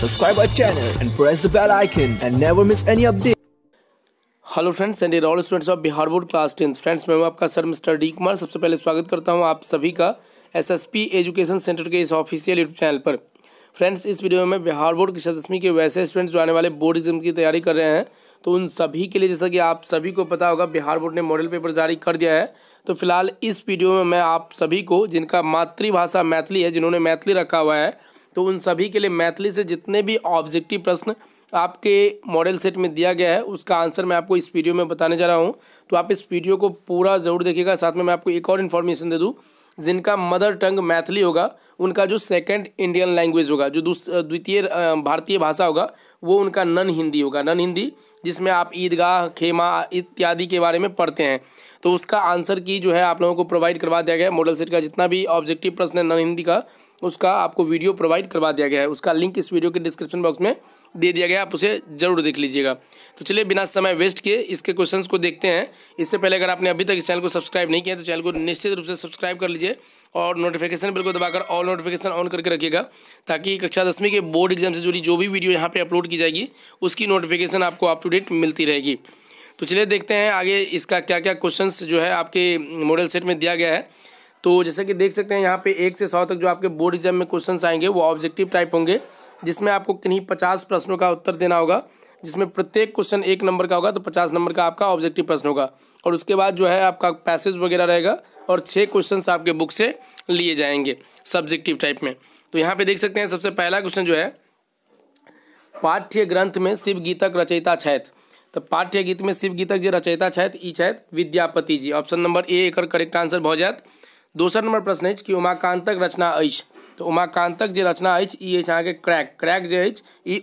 subscribe our channel and press the bell icon and never miss any update. Hello friends and all students of Bihar board class tenth friends मैं हूं आपका sir mister D Kumar सबसे पहले स्वागत करता हूं आप सभी का एसएसपी एजुकेशन सेंटर के इस ऑफिशियल यूट्यूब चैनल पर फ्रेंड्स इस वीडियो में बिहार बोर्ड की दसवीं के वैसे स्टूडेंट्स जो आने वाले बोर्ड एग्जाम की तैयारी कर रहे हैं तो उन सभी के लिए जैसा कि आप सभी को पता होगा बिहार बोर्ड ने मॉडल पेपर जारी कर दिया है तो फिलहाल इस वीडियो में मैं आप सभी को जिनका मातृभाषा मैथिली है जिन्होंने मैथिली रखा हुआ है तो उन सभी के लिए मैथिली से जितने भी ऑब्जेक्टिव प्रश्न आपके मॉडल सेट में दिया गया है उसका आंसर मैं आपको इस वीडियो में बताने जा रहा हूँ तो आप इस वीडियो को पूरा ज़रूर देखिएगा साथ में मैं आपको एक और इन्फॉर्मेशन दे दूँ जिनका मदर टंग मैथिली होगा उनका जो सेकंड इंडियन लैंग्वेज होगा जो द्वितीय भारतीय भाषा होगा वो उनका नन हिंदी होगा नन हिंदी जिसमें आप ईदगाह खेमा इत्यादि के बारे में पढ़ते हैं तो उसका आंसर की जो है आप लोगों को प्रोवाइड करवा दिया गया है मॉडल सेट का जितना भी ऑब्जेक्टिव प्रश्न है नन हिंदी का उसका आपको वीडियो प्रोवाइड करवा दिया गया है उसका लिंक इस वीडियो के डिस्क्रिप्शन बॉक्स में दे दिया गया आप उसे जरूर देख लीजिएगा तो चलिए बिना समय वेस्ट किए इसके क्वेश्चंस को देखते हैं इससे पहले अगर आपने अभी तक इस चैनल को सब्सक्राइब नहीं किया तो चैनल को निश्चित रूप से सब्सक्राइब कर लीजिए और नोटिफिकेशन बिल को दबाकर ऑल नोटिफिकेशन ऑन करके रखिएगा ताकि कक्षा दसवीं के बोर्ड एग्जाम से जुड़ी जो भी वीडियो यहाँ पर अपलोड की जाएगी उसकी नोटिफिकेशन आपको अप टू डेट मिलती रहेगी तो चलिए देखते हैं आगे इसका क्या क्या क्वेश्चन जो है आपके मॉडल सेट में दिया गया है तो जैसे कि देख सकते हैं यहाँ पे एक से सौ तक जो आपके बोर्ड एग्जाम में क्वेश्चन आएंगे वो ऑब्जेक्टिव टाइप होंगे जिसमें आपको किन्हीं पचास प्रश्नों का उत्तर देना होगा जिसमें प्रत्येक क्वेश्चन एक नंबर का होगा तो पचास नंबर का आपका ऑब्जेक्टिव प्रश्न होगा और उसके बाद जो है आपका पैसेज वगैरह रहेगा और छः क्वेश्चन आपके बुक से लिए जाएंगे सब्जेक्टिव टाइप में तो यहाँ पे देख सकते हैं सबसे पहला क्वेश्चन जो है पाठ्य ग्रंथ में शिव गीतक रचयिता छथि तो पाठ्य गीत में शिव गीतक जो रचयिता छथि ई छथि Vidyapati ji option number A एक करेक्ट आंसर भऽ जाए दोसर नंबर प्रश्न है कि उमाकांतक रचना है तो उमाकांतक जो रचना है ई अछि क्रैक क्रैक जो है ई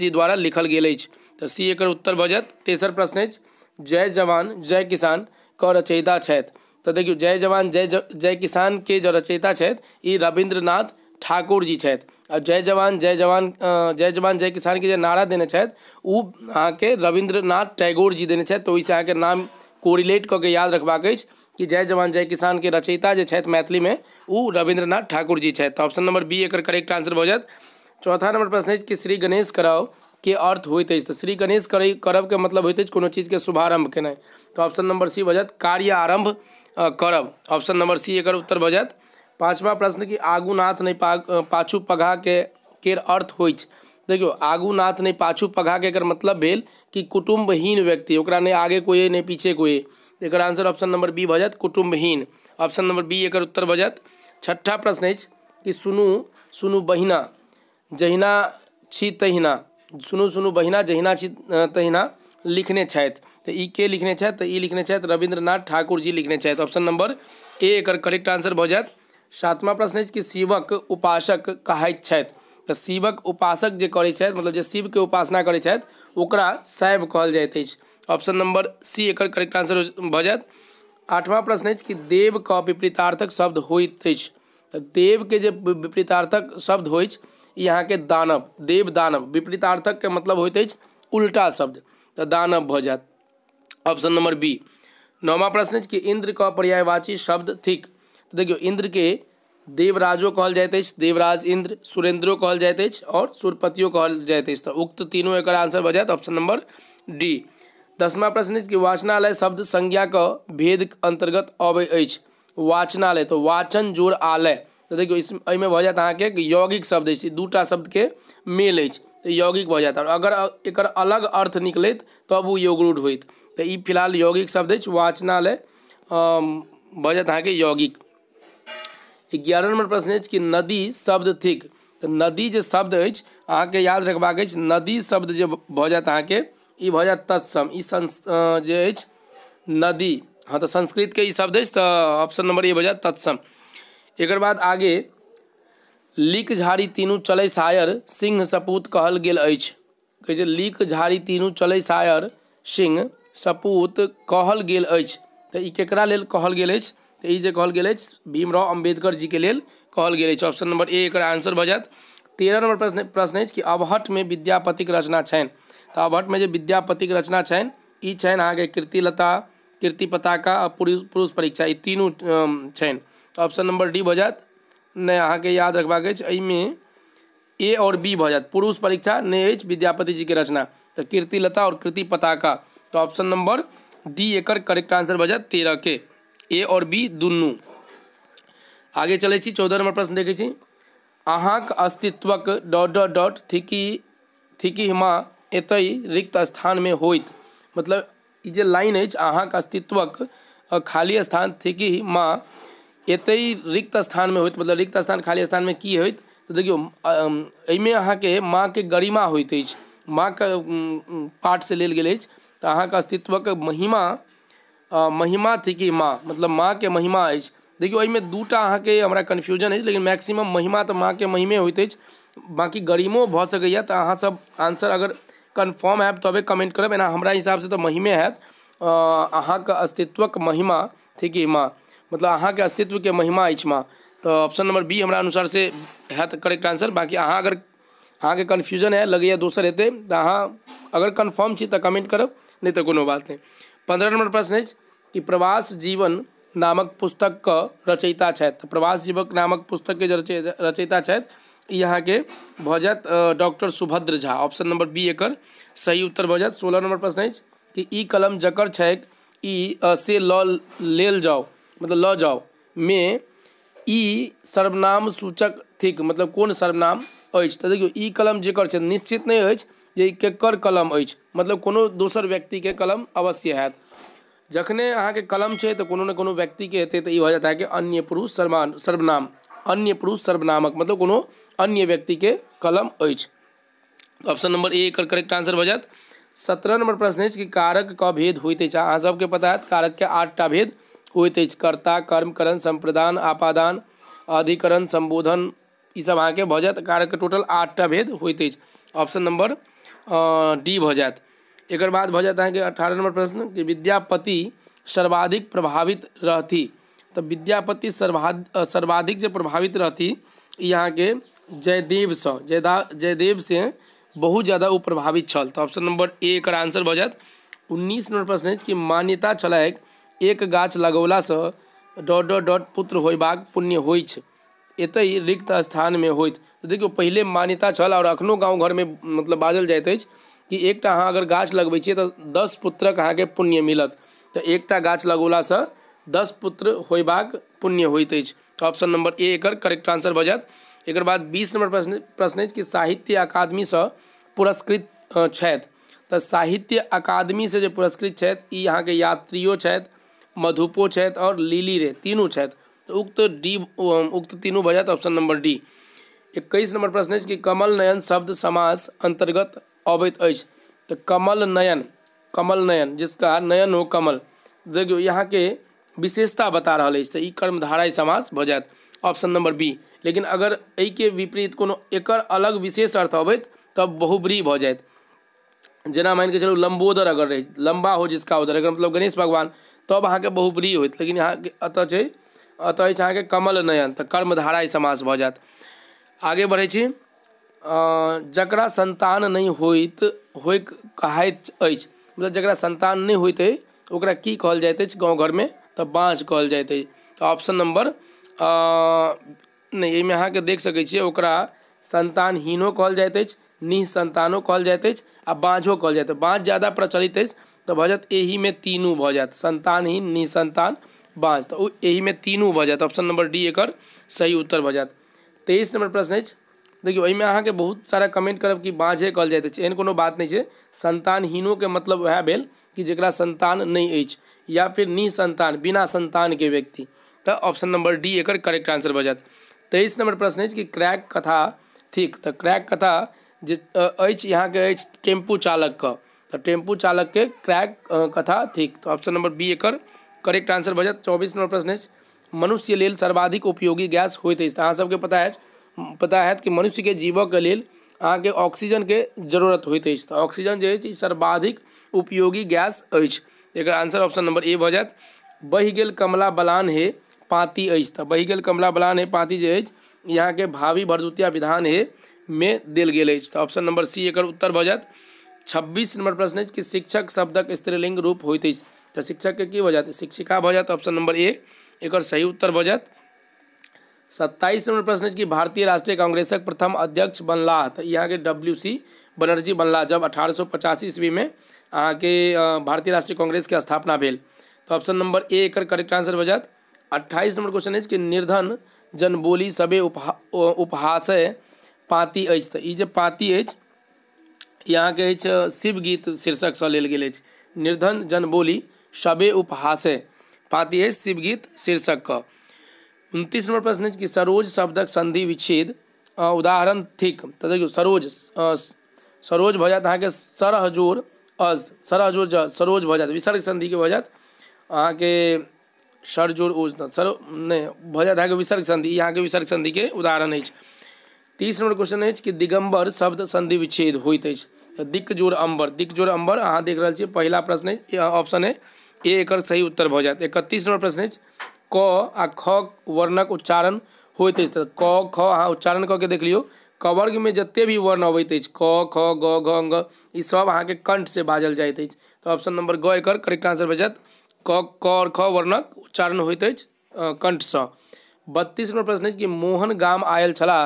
जी द्वारा लिखल गेल अछि सी एक उत्तर भऽ तेसर प्रश्न है जय जवान जय किसान के रचयिता छथि तऽ जय जवान जय जय किसान के जो रचयिता छथि रविन्द्रनाथ ठाकुर जी छथि जय जवान जय जवान जय जवान जय किसान के नारा देने छथि ओ रविन्द्रनाथ टैगोर जी देने छथि तऽ अहाँ के नाम कोरिलेट क के याद रखबाक कि जय जवान जय किसान के रचयिता जो मैथिली में ओ रविन्द्रनाथ ठाकुर जी तो ऑप्शन नंबर बी एक करेक्ट आंसर भ जाए चौथा नंबर प्रश्न कि श्री गणेश कराव के अर्थ होते श्री गणेश करब के मतलब होते अछि कोनो चीजके शुभारम्भ केनाइ तो ऑप्शन नंबर सी भऽ कार्य आरम्भ करब ऑप्शन नंबर सी एक उत्तर भ जाए पाँचवा प्रश्न कि आगुनाथ नहीं पाछू पा पाछू पघाके केर अर्थ हो देखियो आगुनाथ नहीं पाछू पघा के एक मतलब भेल कि कुटुंबहीन व्यक्ति ओकरा आगे कोई नहीं पीछे कोई एकर आंसर ऑप्शन नंबर बी भऽ कुटुम्बहीन ऑप्शन नंबर बी एकर उत्तर भऽ छठा प्रश्न है कि सुनू सुनू बहिना जहिना छी तहिना सुनू सुनू बहिना जहिना छी तहिना लिखने छथि ई के लिखने छथि ई लिखने रविन्द्रनाथ ठाकुर जी लिखने ऑप्शन नंबर ए एकर करेक्ट आंसर भऽ जायत सातवा प्रश्न है कि शिवक उपासक कहा छथि शिवक उपासक जे करे मतलब जे के उपासना करैत ओकरा शैव कहल जाइत अछि ऑप्शन नंबर सी एक करेक्ट आंसर भ जाए आठवां प्रश्न है कि के विपरीतार्थक शब्द हो देव के जो विपरीतार्थक शब्द हो यहाँ के दानव देव दानव विपरीतार्थक के मतलब होते उल्टा शब्द तो दानव भ जाए ऑप्शन नंबर बी नौवा प्रश्न है कि इन्द्रके पर्यायवाची शब्द थिक देखियो इंद्र के देवराजो कहल जाते देवराज इंद्र सुरेंद्रो कहल जाते और सुरपतियों कहल जाते तो उक्त तीनों एक आंसर भ जाए ऑप्शन नंबर डी दसवा प्रश्न कि वाचनालय शब्द संज्ञा के भेद अंतर्गत अब अछि वाचनालय तो वाचन जोड़ आलय तो इसमें भ जाता अहाँ के यौगिक शब्द है दूटा शब्द के मेल है तो यौगिक भ जायत अगर एक अलग अर्थ निकलैत तब वो योगरूढ़ हो फिलहाल यौगिक शब्द है वाचनालय जाता अहाँ के यौगिक ग्यारह नम्बर प्रश्न है कि नदी शब्द थिक तो नदी जो शब्द अहाँ के याद रखबाक नदी शब्द भ जाता अहाँ के इ भ जाए तत्सम इ नदी हाँ तो संस्कृत के शब्द है ऑप्शन नंबर ए भ जाए तत्सम एक बाद आगे लीक झाड़ी तीनू चलै सायर सिंह सपूत कहल गेल कहे कहै लीक झाड़ी तीनू चले शायर सिंह सपूत कहल गेल अछि केकरा लेल कहल गेल कहल गेल भीमराव भीमराव अम्बेदकर के लेल कहल गेल ऑप्शन नंबर ए एक आंसर भ जाए तेरह नंबर प्रश्न प्रश्न है कि में विद्यापतिक रचना छन तो भट्ट में विद्यापति विद्यापतिक रचना छन ई छनि कीर्तिलता कीर्ति पताका और पुरुष पुरुष परीक्षा तीनू छनि तऽ तो ऑप्शन नंबर डी भऽ जायत नहि अहाँके याद रखबाक अछि एहिमे ए और बी भऽ जायत पुरुष परीक्षा नहि अछि विद्यापति जीके रचना तऽ कीर्तिलता और कीर्ति पताका तऽ तो ऑप्शन नंबर डी एकर करेक्ट आंसर भऽ जायत तेरहके ए और बी दुनू आगे चलै छी चौदह नंबर प्रश्न देखै छी अहाँक अस्तित्वक डॉट डॉट डॉट थिकी थिकी हिमा एत रिक्त स्थान में हो मतलब ये लाइन अहाँ अहाँक अस्तित्वक खाली स्थान थिकी माँ एत रिक्त स्थान में हो मतलब रिक्त स्थान खाली स्थान में की देखियो अमे अहाँ के माँ के गरिमा हो माँ के पाठ से लेल गेल तो अहाँ का अस्तित्वक महिमा महिमा थिकी माँ मतलब माँ के महिमा है देखियो अमे दूटा अहाँ के हमारा कन्फ्यूजन है लेकिन मैक्सिमम महिमा तो माँ के महिमे हो बाकी गरिमो भ सकैए अहाँ सब आंसर अगर कन्फर्म हैब तबे कमेंट करब एना हिसाब से तो महिमे अहाँ के अस्तित्वक महिमा ठीक अइ माँ मतलब अस्तित्व के महिमा है माँ तो ऑप्शन नंबर बी हमारा अनुसार से है करेक्ट आंसर बाकी अहाँ अगर के कन्फ्यूजन है लगे दोसर हेतै तऽ अहाँ अगर कन्फर्म छी तो कमेंट करब नहीं तो को बात नहीं पंद्रह नंबर प्रश्न है कि प्रवास जीवन नामक पुस्तक के रचयिता प्रवास जीवक नामक पुस्तक के रचयिता यहाँ के भ जायत doctor Subhadra Jha option number B एकर सही उत्तर भऽ सोलह नंबर प्रश्न है कि ई कलम जकर छैक ई से लॉ लेल जाओ मतलब ल जाओ में ई सर्वनाम सूचक थिक मतलब कोन सर्वनाम अछि देखियो ई कलम जकर निश्चित नहीं अछि जे केकर कलम अछि मतलब कोनो दोसर व्यक्ति के कलम अवश्य हैत जखने के कलम है तो कोनो ने कोनो व्यक्ति के हेतु तो भऽ जायत अन्य पुरुष सर्वनाम अन्य पुरुष सर्वनामक मतलब कोनो अन्य व्यक्ति के कलम ऑप्शन नंबर ए एक करेक्ट आंसर भऽ सत्रह नंबर प्रश्न है कि कारक का भेद होते अहाँ सबके पता के आठ टा भेद होते कर्ता कर्ता कर्मकरण संप्रदान आपादान अधिकरण संबोधन इसब अहाँ के भजत कारक के टोटल टा भेद होते ऑप्शन नंबर डी भऽ एक एकर बाद भऽ जायत अहाँके अठारह नंबर प्रश्न कि विद्यापति सर्वाधिक प्रभावित रहती तो विद्यापति सर्वा सर्वाधिक जो प्रभावित रहती यहाँ के जयदेव से जयदा जयदेव से बहुत ज़्यादा वो प्रभावित छल तो ऑप्शन नंबर ए एक आंसर भ जाए उन्नीस नंबर प्रश्न है कि मान्यता छल एक गाछ से डॉट डॉट डॉट पुत्र हो पुण्य हो छै एतहि रिक्त में हो तो देखियो पहले मान्यता छल और अखनो गाँव में मतलब बाजल जाते कि एक अगर गाछ लगबे तो दस पुत्रक के पुण्य मिलत तो एक गाछ से दस पुत्र होयबाक पुण्य होइत अछि ऑप्शन नंबर ए एकर करेक्ट आंसर भऽ जायत एकर बाद बीस नंबर प्रश्न प्रश्न अछि कि साहित्य अकादमी से पुरस्कृत छथि तऽ साहित्य अकादमीसँ जे पुरस्कृत छथि ई अहाँके यात्रियो छथि मधुपो छथि आओर लिली रे तीनू छथि तऽ उक्त डी उक्त तीनू भऽ जायत ऑप्शन नंबर डी इक्कीस नंबर प्रश्न अछि कि कमल नयन शब्द समास अंतर्गत अबैत अछि तऽ कमल नयन कमल नयन जिसका नयन हो कमल देखियौ यहाँके विशेषता बता रहा है इससे ई समास भ जाए ऑप्शन नंबर बी लेकिन अगर के विपरीत को एकर अलग विशेष अर्थ अब तब बहुब्री भ जाए जना मान के चलो लम्बोदर अगर रहै लम्बा हो जिसका उदर अगर मतलब गणेश भगवान तब के बहुब्री हो लेकिन यहाँ अतः छै एतय अछि कमल नयन तो कर्मधारा समास भ जाए आगे बढ़े छी जकरा संतान नहीं होत हो मतलब जकरा संतान नहीं होते अइ ओकरा की कहल जाते गाँव घर में तो बाँस कहल जाते तो ऑप्शन नंबर नहीं एहिमे के देख सकते छियै ओकरा संतानहीनो कहल जाते अछि निःसंतानो कहल जाते आ बाँझो कहल जाते बाँझ ज्यादा प्रचलित अछि तऽ भऽ यही में तीनू भ जात संतानहीन बाँस तो यही में तीनू भ जात ऑप्शन नंबर डी एक सही उत्तर भ जात तेईस नंबर प्रश्न अछि में अहाँ के बहुत सारा कमेंट करब कि बाँझे कहल जाते एहन को बात है संतानहीनों के मतलब वह भेल कि जरा संतान नहीं अछि या फिर निसंतान बिना संतान के व्यक्ति तो ऑप्शन नंबर डी एक करेक्ट आंसर भ जाए तेईस नंबर प्रश्न है कि क्रैक कथा थिक तो क्रैक कथा जे यहाँ के टेम्पू टेम्पू का तो टेम्पू चालक के क्रैक कथा थिक तो ऑप्शन नंबर बी एक करेक्ट आंसर भ जाए चौबीस नंबर प्रश्न है मनुष्य लेल सर्वाधिक उपयोगी गैस होते अहाँ सबके पता है पता है कि जीवक के लिए अहाँ के जरूरत के जरूरत होते ऑक्सीजन जो अछि सर्वाधिक उपयोगी गैस अछि एक आंसर ऑप्शन नंबर ए भ जाए बहि गेल कमला बलान हे पाँति अच्छ तो बहि कमला बलान हे पाँति जो यहाँ के भावी भरदुतिया विधान हे में दिल गल तो ऑप्शन नंबर सी एक उत्तर भ जाए छब्बीस नंबर प्रश्न है कि शिक्षक शब्दक स्त्रीलिंग रूप हो तो शिक्षक के की भऽ जायत शिक्षिका भ जाए ऑप्शन नंबर ए एक सही उत्तर भ जाए सत्ताईस नंबर प्रश्न है कि भारतीय राष्ट्रीय कांग्रेसक प्रथम अध्यक्ष तो यहाँ के डब्ल्यू सी बनर्जी बनला जब अठारह सौ पचासी ईस्वी में के भारतीय राष्ट्रीय कांग्रेस के स्थापना भेल तो ऑप्शन नंबर ए एक करेक्ट आंसर बजत अट्ठाइस नंबर क्वेश्चन है कि निर्धन जन बोली सबे उपहा उपहासय पाती अछि तऽ ई जे पाँति अछि शिव गीत से लेल गए निर्धन जन बोली सबे उपहासे पाती है शिव गीत का उनतीस नंबर प्रश्न है कि सरोज शब्दक संधि विच्छेद उदाहरण थिक तो देखियो सरोज सरोज भऽ अहाँ के सरह जोड़ अज सराजोज सरोज भजात विसर्ग संधि के भजात अहाँ के सरजोर उज सरो नहीं भजात अहाँ के विसर्ग संधि यहाँ के विसर्ग संधि के उदाहरण है तीस नंबर क्वेश्चन है कि दिगम्बर शब्द संधि विच्छेद होत तो दिक दिक्क जोड़ अम्बर जोर अंबर अम्बर अहाँ देख रहा है पहला प्रश्न ऑप्शन है ए एक सही उत्तर भ जायत इकतीस नंबर प्रश्न है क आ ख वर्णक उच्चारण होइत तो क ख अहाँ उच्चारण कऽ के देख लियो क वर्ग में जत्ते भी वर्ण अबैत अछि क ख ग घ ङ ई सब के कंठ से बाजल जाइत अछि ऑप्शन तो नंबर ग एकर करेक्ट आंसर भेजत क क और ख वर्णक उच्चारण होइत अछि से बत्तीस नंबर प्रश्न है कि मोहन गाम आयल छला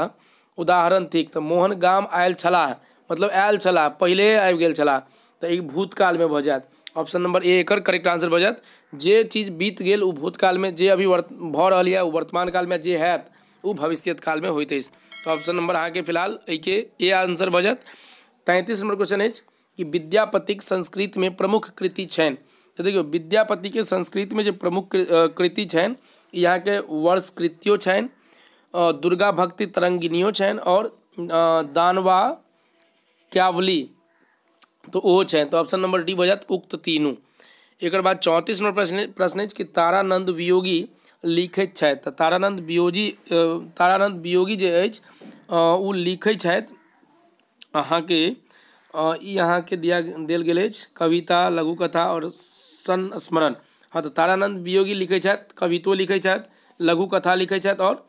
उदाहरण थी तो मोहन गाम आयल छला मतलब आयल छला पहले आबि गेल तो एक भूतकाल में भऽ जायत ऑप्शन नंबर ए एकर करेक्ट आंसर भऽ जायत जे चीज बीत गेल भूतकाल में जे अभी भऽ रहल यए ओ वर्तमान में जे हैत ओ भविष्यत में होइत अछि तो ऑप्शन नंबर के फिलहाल एहिके ए आंसर बजत तैंतीस नंबर क्वेश्चन है कि विद्यापतिक में प्रमुख कृति तो देखियो विद्यापति के संस्कृत में जो प्रमुख कृति छनि यहाँ के वर्ष कृतियों छनि दुर्गा भक्ति तरंगिनियों छनि और दानवा क्यावली तो ओहो छनि तो ऑप्शन नंबर डी बजत उक्त तीनू एक बाद चौंतीस नंबर प्रश्न प्रश्न है कि तारानंद वियोगी लिखैत तारानंद बियोजी तारानंद तारानन्द वियोगी जे उ ओ अहाँ के अहाँके ई दिया देल गया कविता लघु कथा और संस्मरण हाँ तो तारानंद वियोगी लिखे कवितो लिखै लघु कथा लिखै और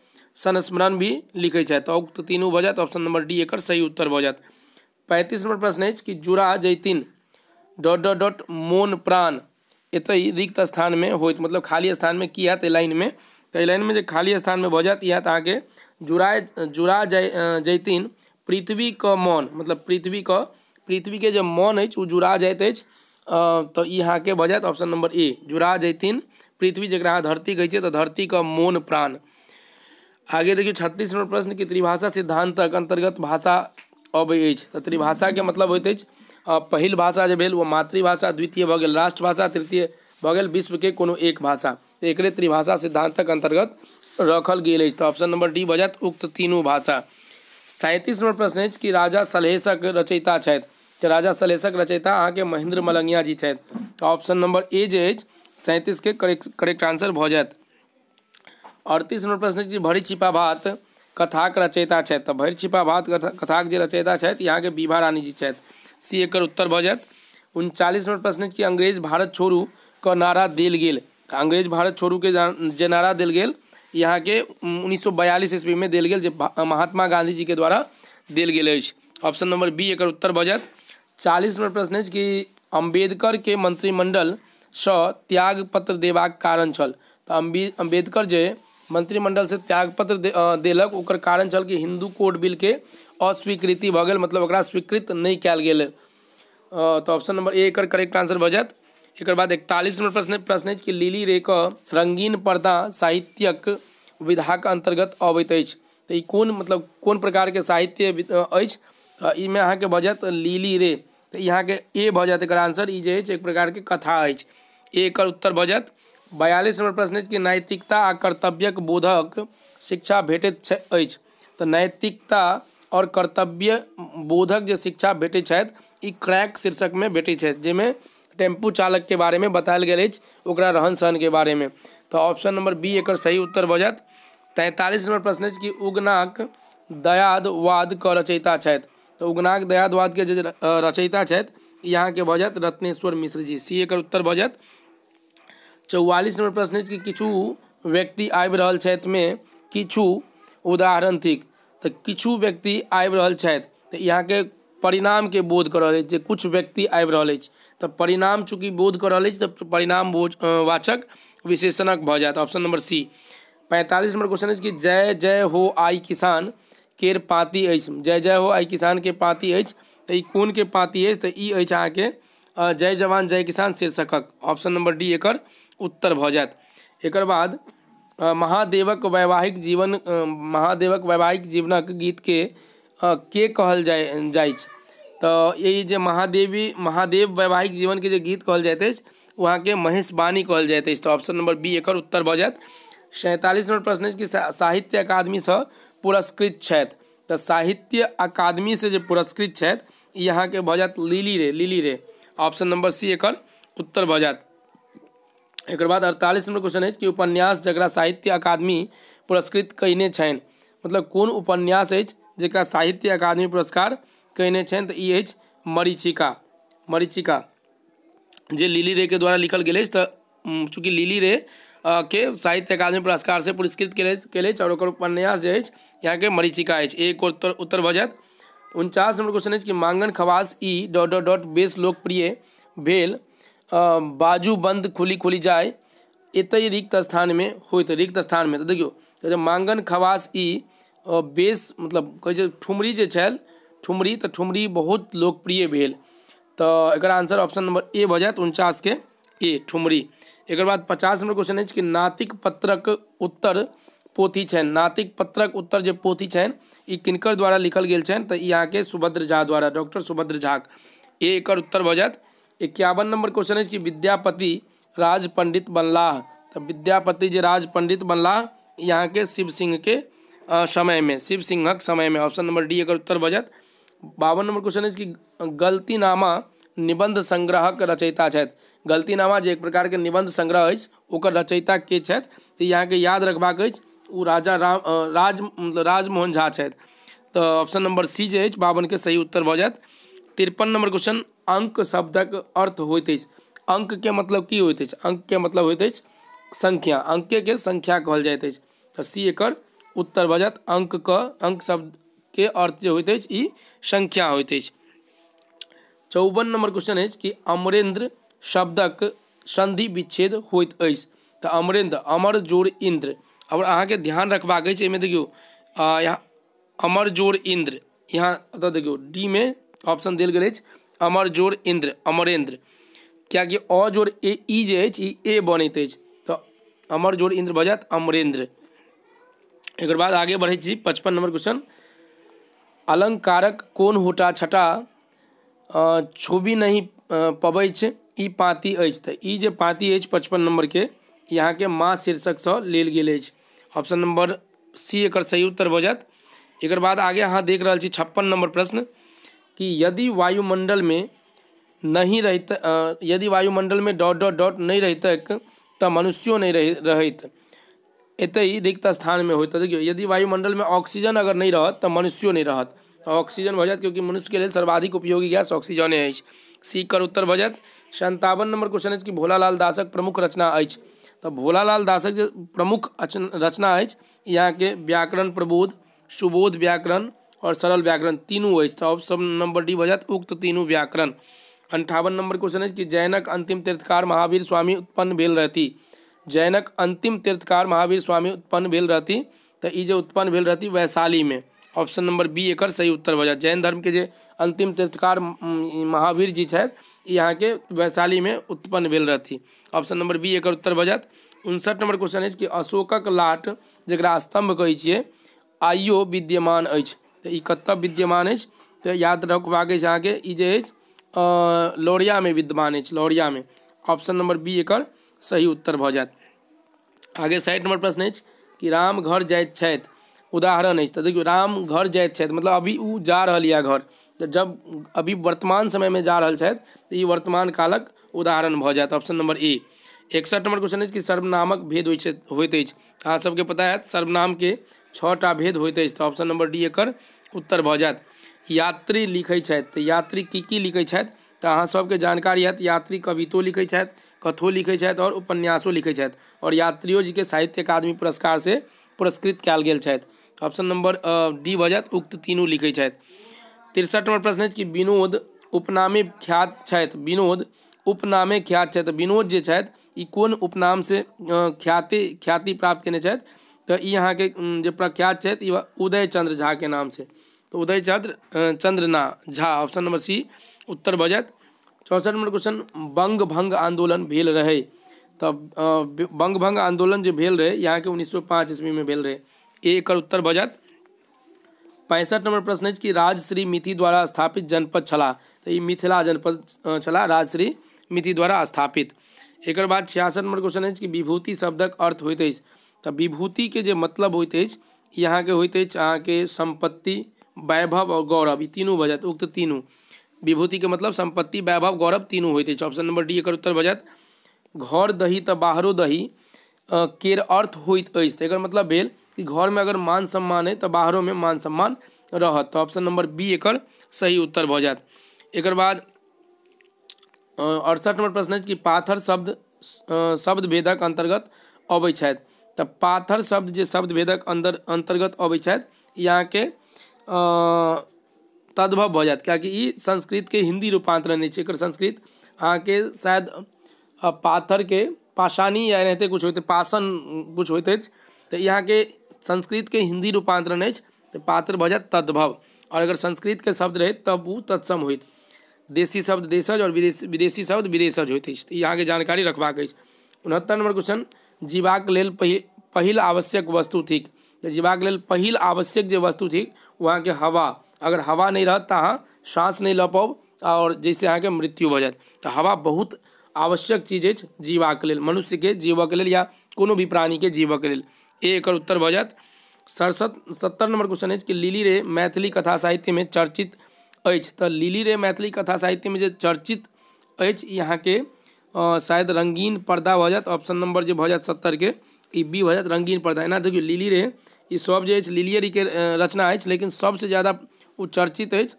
संस्मरण भी लिखै उक्त तीनू भऽ ऑप्शन नंबर डी एकर सही उत्तर भ जायत पैंतीस नंबर प्रश्न है कि जुड़ा जैतिन डॉट डॉट डॉट मोन प्राण एत रिक्त स्थान में हो मतलब खाली स्थान में की हैत लाइन में तो लाइन में जो खाली में भऽ जायत ई हैत अहाँके जुड़ा जुड़ा जै जैतिन पृथ्वीके मोन मतलब पृथ्वी के जे मोन अछि ओ जुड़ा जाइत अछि तऽ ई अहाँके भऽ जायत ऑप्शन नंबर ए जुड़ा जैतिन पृथ्वी जकरा अहाँ धरती कहै छियै तऽ धरतीके मोन प्राण आगे देखियौ छत्तीस नंबर प्रश्न कि त्रिभाषा सिद्धांतक अन्तर्गत भाषा अबै अछि तऽ त्रिभाषाके मतलब होइत अछि पहल भाषा जो भेल मातृभाषा द्वितीय भग राष्ट्रभाषा तृतीय भग विश्व के को एक भाषा एक त्रिभाषा सिद्धांतक अंतर्गत रखल गेल तो ऑप्शन नंबर डी बजत उक्त तीनू भाषा सैंतीस नंबर प्रश्न है कि राजा सलहेशक रचयिता है तो राजा सलहेशक रचयिता के महेंद्र मलंगिया जी है तो ऑप्शन नंबर ए जे सैंतीस के करेक्ट करेक्ट आंसर भ जाए अड़तीस नंबर प्रश्न कि भरी छिपा भात कथाक रचयिता है तो भरी छिपा भात कथाक रचयिता है अहाँ के बीभा रानी जी है सी एकर उत्तर भ जाए उनचालीस नंबर प्रश्न कि अंग्रेज भारत छोड़ू के नारा दिल गल अंग्रेज भारत छोड़ू के जे नारा दिल गल यहाँ के उन्नीस सौ बयालीस ईस्वी में दिल गल महात्मा गांधी जी के द्वारा दिल गल ऑप्शन नंबर बी एकर उत्तर भ जाए चालीस नम्बर प्रश्न कि कि के मंत्रिमंडल त्याग पत्र देबाक कारण छल तो अम्बे अम्बेदकर मंत्रिमंडल से त्यागपत्र दिलक देलक ओकर कारण छल कि हिन्दू कोड के अस्वीकृति भऽ गेल मतलब ओकरा स्वीकृत नहीं कयल गेल तो ऑप्शन नंबर ए एकर करेक्ट आंसर भ जाए एक बाद एकतालीस नंबर प्रश्न प्रश्न है कि लिली रेक रंगीन पर्दा साहित्यक विधाक अंतर्गत अबैत तो तऽ कौन कोन मतलब कोन साहित्य में अहाँ के भऽ लिली रे तो यहाँ के ए भ जाए एक आंसर ये एक प्रकार के कथा अछि ए उत्तर भ जाए बयालीस नंबर प्रश्न है कि नैतिकता आ कर्तव्यक बोधक शिक्षा भेटैत तो नैतिकता और कर्तव्य बोधक जो शिक्षा भेटे क्रैक शीर्षक में भेटे जाहिमे टेम्पू चालक के बारे में बताया गया रहन सहन बारे में तो ऑप्शन नंबर बी एकर सही उत्तर भ जाए तैंतालीस नंबर प्रश्न है कि उगनाक के रचयिता छथि तऽ उगनाक वाद के रचयिता छथि के भ भऽ रत्नेश्वर मिश्र जी सी एक उत्तर भ जात चौवालीस नंबर प्रश्न है कि किछु व्यक्ति आबि रहल में किछु उदाहरण थिक तो किछु व्यक्ति आबि रहल छथि तऽ परिणाम के बोध कर रहल अछि जे व्यक्ति आबि रहल अछि तऽ परिणाम चूँकि बोध कर रहल अछि तऽ परिणाम वाचक विशेषणक भऽ जायत ऑप्शन नंबर सी पैंतालीस नंबर क्वेश्चन अछि कि जय जय हो आई किसान केर पाती अछि जय जय हो आई किसान के पाती अछि तऽ ई के पाती अछि तऽ ई अछि अहाँके जय जवान जय किसान शीर्षकक ऑप्शन नंबर डी एकर उत्तर भऽ जायत एकर बाद महादेवक वैवाहिक जीवन महादेवक वैवाहिक जीवनक गीत के कहल जाइ तो छै जे महादेवी महादेव वैवाहिक के जे गीत कहल जाते वहाँ के महेश महेशवाणी कहल जाते तो ऑप्शन नंबर बी एकर उत्तर भ जाए सैंतालीस नंबर प्रश्न है कि साहित्य अकादमी से पुरस्कृत छथि तऽ साहित्य से जे पुरस्कृत छथि के भ भऽ जायत लिली रे लिली रे ऑप्शन नंबर सी एक उत्तर भ जाए एक बाद अड़तालीस नंबर क्वेश्चन है कि उपन्यास जरा साहित्य अकादमी पुरस्कृत कैने मतलब कौन उपन्यास जरा साहित्य अकादमी पुरस्कार कैने तो ये मरीचिका मरीचिका जे लिली रे के द्वारा लिखल गए तो चूँकि लिली रे के साहित्य अकादमी पुरस्कार से पुरस्कृत कल और उपन्यास यहाँ के मरीचिका है एक उत्तर उत्तर बजत उनचास नंबर क्वेश्चन है कि मांगन खवास ई डॉट डॉट डॉट बेस लोकप्रिय भेल बाजू बंद खुली खुली जाए एतय रिक्त स्थान में तो रिक्त स्थान में तो तो जब मांगन खवास ई बेस मतलब कहै ठुमरी जो ठुमरी तो ठुमरी बहुत लोकप्रिय भेल तो एक आंसर ऑप्शन नंबर ए भ जाए उनचास के ए ठुमरी एक बाद पचास नंबर क्वेश्चन है कि नातिक पत्रक उत्तर पोथी छनि नातिक पत्रक उत्तर जो पोथी छनि ई किनकर द्वारा लिखल गया छनि तऽ सुभद्र झा द्वारा डॉक्टर सुभद्र झाक ए एकर उत्तर भ जाए इक्यावन नंबर क्वेश्चन है कि विद्यापति राज पंडित बनला तो विद्यापति जी राज पंडित बनला यहाँ के शिव सिंह के समय में शिव सिंहक समय में ऑप्शन नंबर डी अगर उत्तर बजत बावन नंबर क्वेश्चन है कि गलतीनामा निबंध संग्रहक रचयिता छत गलतीनामा जो एक प्रकार के निबंध संग्रह है ओकर रचयिता के छथि यहाँ के याद रखबाक अछि राजा राम राज मतलब राजमोहन झा छ ऑप्शन नंबर सी है बावन के सही उत्तर भ जाए तिरपन नंबर क्वेश्चन अंक शब्दक अर्थ होइत अछि अंक के मतलब की होइत अछि अंक के मतलब होइत अछि संख्या अंक के संख्या कहल जाइत अछि तऽ सी एकर उत्तर बजत अंक के अंक शब्द के अर्थ जे होइत अछि ई संख्या होइत अछि चौवन नंबर क्वेश्चन अछि कि अमरेंद्र शब्दक संधि विच्छेद होइत अछि तऽ अमरेंद्र अमर जोड़ इंद्र आओर अहाँके ध्यान रखबाक अछि एहिमे देखियौ यहाँ अमर जोड़ इंद्र यहाँ अतः देखियौ डी मे ऑप्शन देल गेल अछि जोर इंद्र अमरेंद्र कि अ जोड़ ए ई जे अछि ई ए बनैत है तो अमर जोड़ इंद्र भ जायत अमरेन्द्र एक बाद आगे बढ़े छी पचपन नंबर क्वेश्चन अलंकारक कोन होटा छटा छुबी नहीं पबै छै ई पाँति अछि तऽ ई जे पाँति नंबर के नंबरके के अहाँके माँ से लेल गेल अछि ऑप्शन नंबर सी एकर सही उत्तर भ जात एक बाद आगे अहाँ देख रहल छी छप्पन नंबर प्रश्न कि यदि वायुमंडल में नहीं रहते यदि वायुमंडल में डॉट डॉट डॉट नहीं रहते तो मनुष्यों नहीं रह इत एत ही रिक्त स्थान में होता देखियो यदि वायुमंडल में ऑक्सीजन अगर नहीं रहत तो मनुष्यों नहीं रहत ऑक्सीजन भजत क्योंकि मनुष्य के लिए सर्वाधिक उपयोगी गैस ऑक्सीजने है सी कर उत्तर भजत संतावन नंबर क्वेश्चन है कि भोलालाल दासक प्रमुख रचना अछि तऽ भोलालाल दासक प्रमुख रचना है यहाँ के व्याकरण प्रबोध सुबोध व्याकरण और सरल व्याकरण तीनों अछि तो ऑप्शन नंबर डी भजत उक्त तीनू व्याकरण अंठावन नंबर क्वेश्चन है कि जैनक अंतिम तीर्थकार महावीर स्वामी उत्पन्न भेल रहती जैनक अंतिम तीर्थकार महावीर स्वामी उत्पन्न भेल रहती तो ये उत्पन्न भेल रहती वैशाली में ऑप्शन नंबर बी एक सही उत्तर बजा जैन धर्म के जे अंतिम तीर्थकार महावीर जी है यहाँ के वैशाली में उत्पन्न भेल रहती ऑप्शन नंबर बी एक उत्तर भजत उनसठ नंबर क्वेश्चन है कि अशोकक लाट जरा स्तंभ कहे आइयो विद्यमान अछि तो कत विद्यमान है तो याद रखबाक अछि अहाँ के जे में विद्यमान है अछि में ऑप्शन नंबर बी एकर सही उत्तर भ जाए आगे साठ नंबर प्रश्न है कि राम घर जाइत उदाहरण है तो देखियो राम घर जाइत मतलब अभी उ जा रहा है घर तो जब अभी वर्तमान समय में जा रहा है तो ये वर्तमान कालक उदाहरण भ जाए ऑप्शन नंबर ए एकसठ नंबर क्वेश्चन है कि सर्वनामक भेद होते अहाँ सबके पता सर्वनाम के छः भेद होते अछि ऑप्शन नंबर डी एकर उत्तर भ जाए यात्री लिखे तो यात्री की की लिखे तो अहाँ सबके जानकारी हएत यात्री कवितो लिखे कथो लिखे और उपन्यासों लिखे और यात्रियों जी के साहित्य अकादमी पुरस्कार से पुरस्कृत कैल गेल ऑप्शन नंबर डी भ जायत उक्त तीनू लिखे तिरसठ नंबर प्रश्न है कि विनोद उपनामे ख्यात विनोद उपनामे ख्यात विनोद जो छथि ई ख्याति ख्याति प्राप्त कने तो यहाँ के जो प्रख्यात है ई उदय के नाम से तो उदय चंद्र ना झा ऑप्शन नंबर सी उत्तर बजत चौंसठ नंबर क्वेश्चन बंग भंग आंदोलन भेल रहे तो बंग भंग आंदोलन जो भेल रहै यहाँके उन्नैस सए पाँच में भेल रहे एक उत्तर बजत पैंसठ नंबर प्रश्न है कि राजश्री मिथि द्वारा स्थापित जनपद छला तो ये मिथिला जनपद छला राजश्री मिथि द्वारा स्थापित एक बाद छियासठ नंबर क्वेश्चन है कि विभूति शब्दक अर्थ होते तो विभूति के जो मतलब होते यहाँ के होते अछि अहाँके वैभव और गौरव ई तीनू भ जायत उक्त तीनू विभूति के मतलब सम्पत्ति वैभव गौरव तीनू होते ऑप्शन नंबर डी एक उत्तर भऽ घर दही तो बाहरों दही केर अर्थ होत एक मतलब भेल कि घर में अगर मान सम्मान तो बाहरों में मान सम्मान रहत तो ऑप्शन नंबर बी एक सही उत्तर भ जायत एक बाद अड़सठ नंबर प्रश्न है कि पाथर शब्द शब्द भेदक अंतर्गत अब तो पाथर शब्द जो शब्द भेदक अंदर अंतर्गत अबैत यहाँ के तद्भव भऽ जायत किएकि ई के हिंदी रूपांतरण नहि छै एकर संस्कृत अहाँके शायद के पाषाणी या एनाहिते कुछ होइत पाषण कुछ होइत अछि तऽ ई अहाँके के हिंदी रूपांतरण अछि तऽ पात्र भऽ जायत तद्भव आओर अगर संस्कृत के शब्द रहैत तब ओ तत्सम होइत देशी शब्द देशज आओर विदेशी विदेशी शब्द विदेशज होइत अछि ई अहाँके जानकारी रखबाक अछि उनहत्तर नंबर क्वेश्चन जीवाक लेल पहिल आवश्यक वस्तु थिक तऽ जीवाक लेल पहिल आवश्यक जो वस्तु थिक ओ के हवा अगर हवा नहीं रहत तो अहाँ साँस नहीं लऽ पाउ जैसे जाहिसँ के मृत्यु भऽ जायत तो हवा बहुत आवश्यक चीज अछि जीवाक लेल मनुष्यके जीवक लेल या कोनो भी प्राणी प्राणीके जीवक लेल ए एकर उत्तर भऽ जायत सड़सठ सत्तर नंबर क्वेश्चन अछि कि लिली रे मैथिली कथा साहित्य में चर्चित अछि तऽ लिली रे मैथिली कथा में जे चर्चित अछि ई अहाँके शायद रंगीन पर्दा भऽ जाए ऑप्शन नंबर जे भऽ जायत सत्तरके ई बी भऽ जायत रंगीन पर्दा एना देखियौ लिली रे ई सब जे अछि लिलिये रचना अछि लेकिन सबसँ ज्यादा ओ चर्चित अछि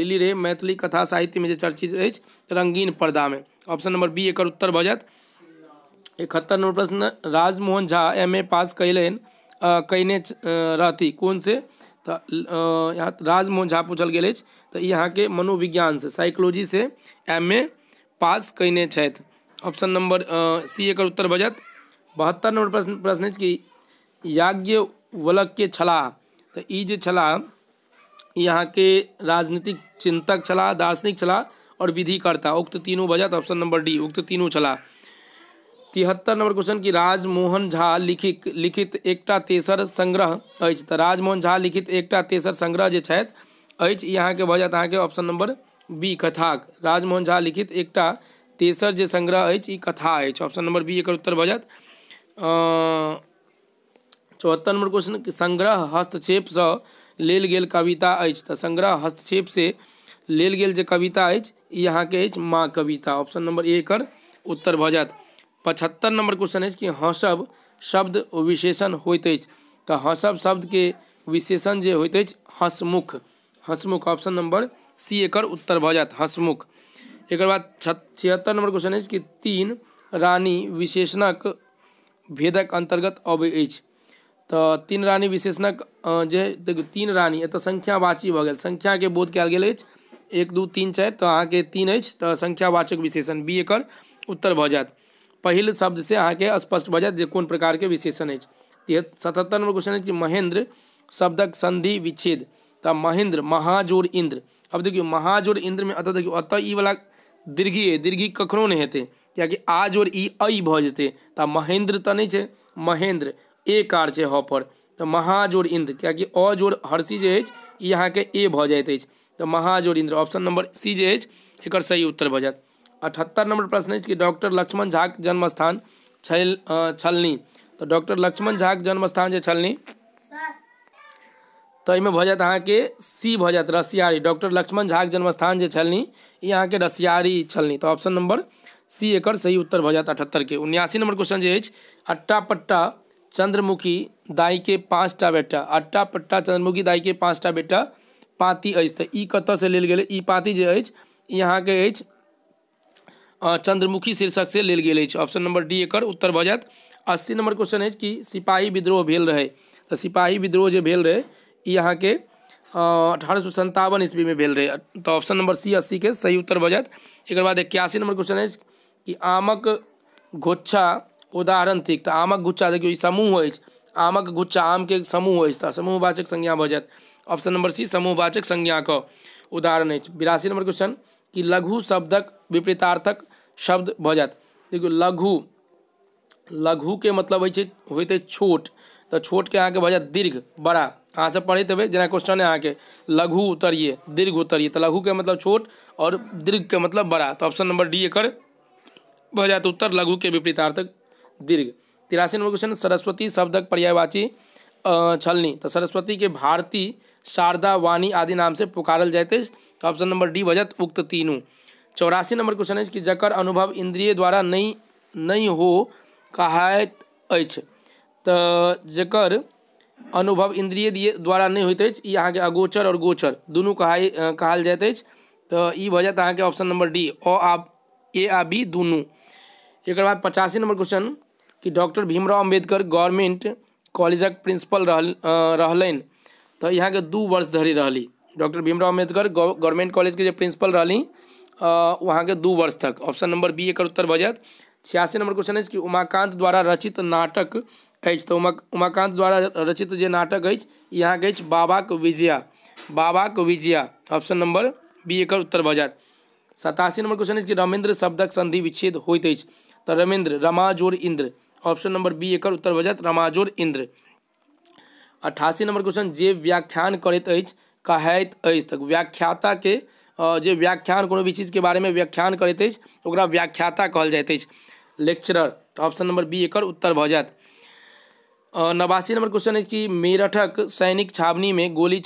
लिली रे मैथिली कथा साहित्यमे जे चर्चित अछि रंगीन पर्दामे ऑप्शन नंबर बी एकर उत्तर भऽ जाए इकहत्तर नंबर प्रश्न Rajmohan Jha M A pass कयलनि कयने रहती कोन से तऽ यहाँ राजमोहन झा पूछल गेल अछि तऽ ई अहाँके मनोविज्ञानसँ साइकोलॉजीसँ एम ए पास कने ऑप्शन नंबर सी एक उत्तर बजत बहत्तर नंबर प्रश्न प्रश्न कि याज्ञ के छलाह तऽ तो ई जे राजनीतिक चिंतक छला दार्शनिक छला और विधिकर्ता उक्त तीनू बजत ऑप्शन नंबर डी उक्त तीनू छला तिहत्तर नंबर क्वेश्चन कि राजमोहन झा लिखित लिखित एक तेसर संग्रह अच्छा राजमोहन झा लिखित एक तेसर संग्रह जो यहाँ के बजत अहाँ के ऑप्शन नंबर बी कथा राजमोहन झा लिखित एक तेसर जो संग्रह कथा अछि ऑप्शन नंबर बी एक उत्तर भऽ चौहत्तर नंबर क्वेश्चन संग्रह से लेल गेल कविता अछि तऽ संग्रह से लेल गेल जे कविता अछि के माँ कविता ऑप्शन नंबर ए एक उत्तर भऽ पचहत्तर नंबर क्वेश्चन है कि हँसब शब्द विशेषण होत हँसब शब्द के विशेषण जो होत हसमुख हँसमुख हँसमुख ऑप्शन नंबर सी एकर उत्तर भ जायत हसमुख एक बाद छिहत्तर नंबर क्वेश्चन है कि तीन रानी विशेषणक भेदक अंतर्गत अब तो तीन रानी विशेषणक जे देखो तीन रानी एतऽ संख्यावाची गया संख्या के बोध कैल गए एक दू तीन तो अहाँ के तीन है तो संख्यावाचक विशेषण बी एकर उत्तर पहल शब्द से अहाँ के स्पष्ट भ जायत कौन प्रकार के विशेषण है सतहत्तर नंबर क्वेश्चन है कि महेंद्र शब्दक संधि विच्छेद तो महेंद्र महाजोर इन्द्र अब देखियो और इंद्र में अतः देखियो अत ई वाला दीर्घी है दीर्घी कखनो नहीं क्या कि आज और ई अ भऽ जेतै महेंद्र तो नहीं है महेंद्र ए कार है ह पर तो महाजोर इंद्र क्या अ जोड़ हर्षी जे है ई के ए भ जाते तो महाजोर इंद्र ऑप्शन नंबर सी जे है एकर सही उत्तर भ जात अठहत्तर नंबर प्रश्न है कि डॉक्टर लक्ष्मण झाक जन्म स्थान छल छलनी तो डॉक्टर लक्ष्मण झाक जन्म स्थान जे छलनी तो भ जाए अहाँ के सी भ जाए रसियारी डॉक्टर लक्ष्मण झाक जन्मस्थान जे ये अहाँ के रसियारी छलनि तो ऑप्शन नंबर सी एक सही उत्तर जाए अठहत्तर के उन्यासी नंबर क्वेश्चन जो अछि अट्टा पट्टा चंद्रमुखी पाँच टा बेटा अट्टा पट्टा चंद्रमुखी दाइके पाँचटा बेटा पाती अछि तऽ ई कतयसँ लेल गेल ई पाती जे अछि चंद्रमुखी शीर्षक से लेल गए ऑप्शन नंबर डी एक उत्तर भ जाए अस्सी नंबर क्वेश्चन है कि सिपाही विद्रोह भेल रहे तो सिपाही विद्रोह जो भेल रहे यहाँ के अठारह सौ संतावन ईस्वी में भेल रहे तो ऑप्शन नंबर सी अस्सी के सही उत्तर बजत एक बाद इक्यासी नंबर क्वेश्चन है कि आमक गुच्छा उदाहरण थी तो आमक गुच्छा देखियो समूह हो आमक गुच्छा आम के समूह होता समूहवाचक संज्ञा बजत ऑप्शन नंबर सी समूहवाचक संज्ञा का उदाहरण है बिरासी नंबर क्वेश्चन कि लघु शब्दक विपरीतार्थक शब्द बजत देखियो लघु लघु के मतलब होते छोट तो छोट के छोटके के भऽ दीर्घ बड़ा कहाँ से पढ़े थे जना क्वेश्चन है के लघु उतरिए दीर्घ उतरिए तो लघु के मतलब छोट और दीर्घ के मतलब बड़ा तो ऑप्शन नंबर डी एकर भऽ जायत तो उत्तर लघु के विपरीतार्थक दीर्घ तिरासी नंबर क्वेश्चन सरस्वती शब्दक पर्यायवाची छलनी तो सरस्वती के भारती शारदा वाणी आदि नाम से पुकारल जाते अछि ऑप्शन नंबर डी भजत उक्त तीनू चौरासी नंबर क्वेश्चन है कि जकर अनुभव इंद्रिय द्वारा नहीं नहीं हो कहा तो जकर अनुभव इंद्रिय द्वारा नहीं होते अछि ई अगोचर और गोचर दुनू कहा कहल जाइत तो ई भऽ जायत ऑप्शन नंबर डी अ आ ए आ बी दुनू एक बाद पचासी नंबर क्वेश्चन कि डॉक्टर भीमराव अम्बेडकर गवर्नमेंट कॉलेजक प्रिंसिपल रहल तो यहाँ के दू वर्ष धरि रही doctor Bhimrao Ambedkar government college के प्रिंसिपल वहाँ के दू वर्ष तक ऑप्शन नंबर बी एक उत्तर भ जायत छियासी नंबर क्वेश्चन है कि उमाकांत द्वारा रचित नाटक अछि तो उमा उमाकांत द्वारा रचित जो नाटक है यहाँ के अछि बाबाक विजया बाबाक विजया ऑप्शन नंबर बी एकर उत्तर भ जाए सतासी नंबर क्वेश्चन है कि रमेंद्र शब्दक संधि विच्छेद होत तो रमेंद्र रमाजोर इंद्र ऑप्शन नंबर बी एकर उत्तर भ जाए रमाजोर इंद्र अट्ठासी नंबर क्वेश्चन जे व्याख्यान करैत कहत कहैत अछि तऽ जे व्याख्यान को भी चीज़ के बारे में व्याख्यान करते व्याख्याता कहल जाते लेक्चरर तो ऑप्शन नंबर बी एकर उत्तर भ जात नवासी नंबर क्वेश्चन है कि मेरठक सैनिक छावनी में गोली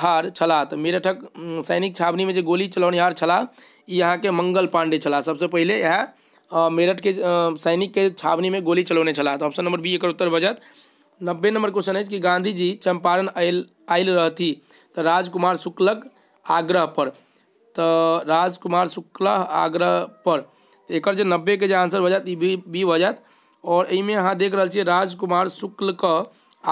हार छला तो मेरठक सैनिक छावनी में जो गोली चलौनी हार छला यहाँ के मंगल पहले यह मेरठ के सैनिक के छावनी में गोली चलौने छला तो ऑप्शन नंबर बी एकर उत्तर भ जाए नब्बे नंबर क्वेश्चन है कि जी चंपारण आयल आयल रहथि तो राजकुमार शुक्लक पर तो राजकुमार शुक्ल पर एक एकर नब्बे के आंसर भ जात बी बी जात और इमे अहाँ देख रहा है राजकुमार शुक्ल के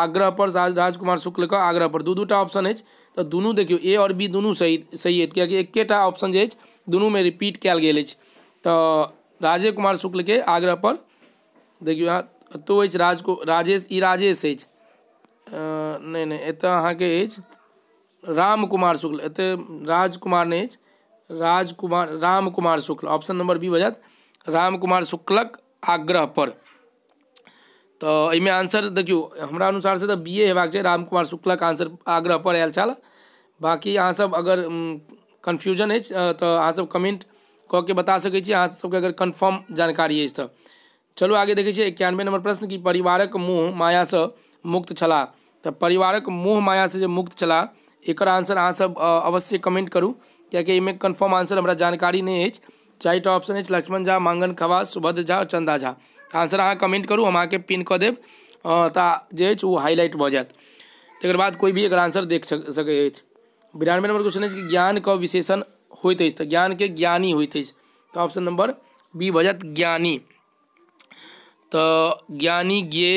आग्रह पर राजकुमार शुक्ल के आग्रह पर दू दू टा ऑप्शन है तो दुनू देखियो ए और बी दुनू सही सही है क्या एक ऑप्शन जो दुनू में रिपीट कल गेल तो राजे कुमार शुक्ल के आग्रह पर देखियो यहाँ तो राज राजेश राजेश है नहीं नहीं एतय अहाँके राम कुमार शुक्ल एत राजकुमार नहीं है Rajkumar Ram Kumar Shukla option number B बजत राम कुमार शुक्लक आग्रह पर तो इमें आंसर देखियो हमारा अनुसार से तो बी ए राम कुमार शुक्लक आंसर आग्रह पर आयल छल बाकी अब अगर कन्फ्यूजन अछि तऽ अहाँसभ कमेंट कऽ बता सकै छी अहाँसभके अगर कन्फर्म जानकारी है चलो आगे देखिए इक्यानवे नंबर प्रश्न कि परिवारक मोह से मुक्त छला तो परिवारक मोह माया से मुक्त छला एक आंसर अहाँसभ अवश्य कमेंट करूँ क्या एहिमे कन्फर्म आंसर हमारा जानकारी नहीं चार ऑप्शन तो है लक्ष्मण झा मांगन खवा सुभद्र झा चंदा झा आंसर अहाँ कमेंट करूँ हम अहाँके पिन कऽ देव जे हाईलाइट भऽ जायत तक बाद कोई भी एक आंसर देख सकते बिरानवे नंबर क्वेश्चन है कि का विशेषण होते ज्ञान के ज्ञानी हो तो ऑप्शन नंबर बी भ जायत ज्ञानी तो ज्ञानी ज्ञे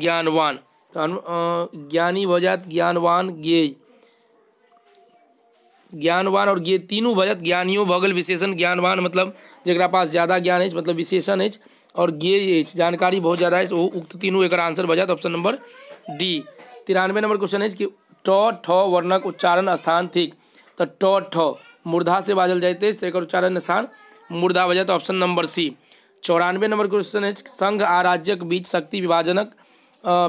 ज्ञानवान ज्ञानी भ जायत ज्ञानवान ज्ञे ज्ञानवान और ये तीनों भजत ज्ञानियों भगल विशेषण ज्ञानवान मतलब जरा पास ज़्यादा ज्ञान है मतलब विशेषण है और ये जानकारी बहुत ज़्यादा है वो तो उक्त तीनों एक आंसर भजत ऑप्शन नंबर डी तिरानवे नंबर क्वेश्चन है कि ट ठ वर्णक उच्चारण स्थान थिक तो ट ठ मुर्धा से बाजल जाते एक उच्चारण स्थान मुर्धा बजत ऑप्शन नंबर सी चौरानवे नंबर क्वेश्चन है संघ आ राज्यक बीच शक्ति विभाजनक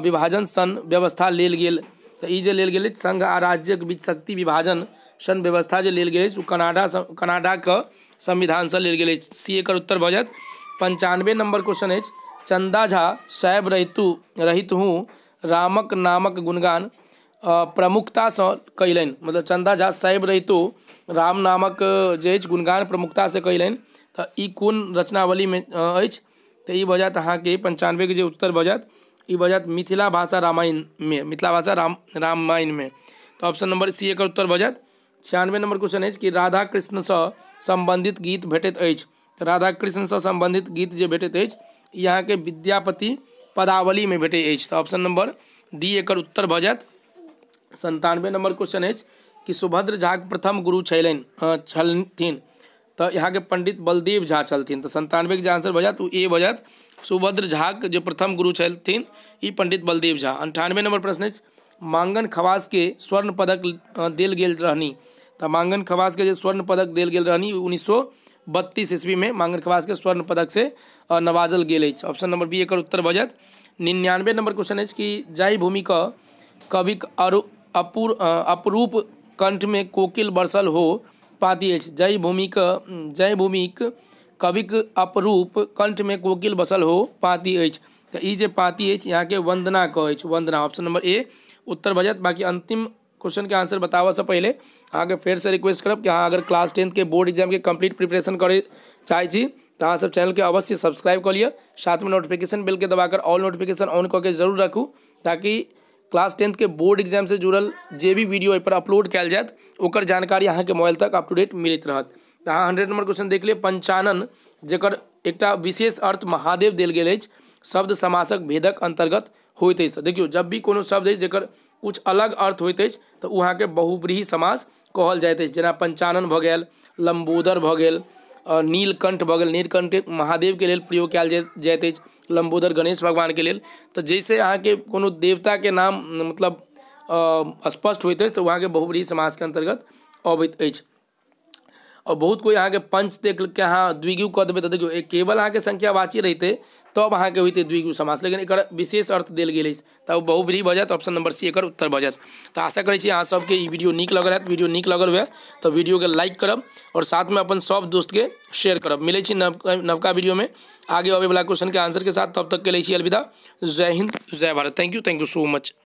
विभाजन सन व्यवस्था लेल गेल तो ये लेल गेल संघ आ राज्यक बीच शक्ति विभाजन सन व्यवस्था जो लेल गए अछि कनाडा कनाडा संविधान से लेल गए सी एकर उत्तर भऽ पंचानवे नंबर क्वेश्चन है चंदा झा शैब रहितु रहित हूँ रामक नामक गुणगान प्रमुखता से कैलन मतलब चंदा झा शैब रहितु राम नामक जे गुणगान प्रमुखता कयलनि तऽ ई कोन रचनावलीमे अछि तो ई भऽ जायत अहाँके पञ्चानवेके उत्तर बजत जायत ई मिथिला भाषा में मिथिला भाषा राम में तो ऑप्शन नंबर सी एक उत्तर भऽ छियानवे नंबर क्वेश्चन है कि राधा कृष्ण से संबंधित गीत भेटित अछि तऽ राधा से संबंधित गीत जो भेटैत अछि ई के विद्यापति पदावली में भेटे तो ऑप्शन नंबर डी एक उत्तर भ जायत संतानवे नंबर क्वेश्चन है कि सुभद्र झाक प्रथम गुरु छलनि छलथिन यहाँ के पंडित बलदेव झा छलथिन तो संतानवे के आंसर भ जायत ए भ सुभद्र झाक जो प्रथम गुरु छलथिन ई पंडित बलदेव झा अंठानवे नंबर प्रश्न है मांगन के स्वर्ण पदक दिल गेल रहनी तो मांगन खवासके के स्वर्ण पदक दिल गेल रहनी उन्नीस सौ बत्तीस ईस्वी में मांगन के स्वर्ण पदक से नवाजल गेल ऑप्शन नंबर बी एक उत्तर बजे निन्यानवे नंबर क्वेश्चन है कि जाहि भूमिका कविक अरु अपूर अपरूप में कोकिल बरसल हो पाती है जय भूमिक जय भूमिक कविक अपरूप कंठ में कोकिल बसल हो पाती है तो ये पाती है यहाँ के वंदना कह वंदना ऑप्शन नंबर ए उत्तर बजत बाकी अंतिम क्वेश्चन के आंसर बतावा से पहले फिर से रिक्वेस्ट करब कि अहाँ अगर क्लास टेंथ के बोर्ड एग्जाम के कम्प्लीट प्रिपरेशन करे चाहे छी तो अहाँ सब चैनल के अवश्य सब्सक्राइब कर लिए साथ में नोटिफिकेशन बिल के दबाकर ऑल नोटिफिकेशन ऑन करके जरूर रखू ताकि क्लास टेंथ के बोर्ड एग्जाम से जुड़ल जो भी वीडियो एहिपर अपलोड कैल जाए और जानकारी अहाँ के मोबाइल तक up to date hundred number question देख लिये पंचानन जर एक विशेष अर्थ महादेव दिल गए शब्द समासक भेदक अंतर्गत होइत अछि जब भी कोनो शब्द है जर कुछ अलग अर्थ होइत अछि वहाँ के बहुब्रीही समास कहल जाइत अछि जेना पंचानन भऽ गेल लम्बोदर भऽ गेल नीलकण्ठ भऽ गेल महादेव के लेल प्रयोग कयल जाइत अछि लम्बोदर गणेश के लेल जैसे अहाँ के कोनो के नाम मतलब स्पष्ट होइत अछि तऽ वहाँके बहुब्रीही समासके अन्तर्गत अबैत अछि और बहुत अहाँ के पंच देख के अहाँ द्विगु कह देबै तऽ देखियौ केवल अहाँके संख्यावाची रहितै तब अहाँ के होते द्विगु समास लेकिन एक विशेष अर्थ दिल गई तब बहुब्रीही भऽ ऑप्शन नंबर सी एक उत्तर भऽ तो आशा करै अहाँ सबके वीडियो निक लगल है वीडियो निक लगल हुए तो वीडियो के लाइक करब और साथ में अपन सब दोस्त के शेयर करब मिले नव नवका वीडियो में आगे आबे वाला क्वेश्चन के आंसर के साथ तब तक के लिए अलविदा जय हिंद जय Bharat thank you thank you so much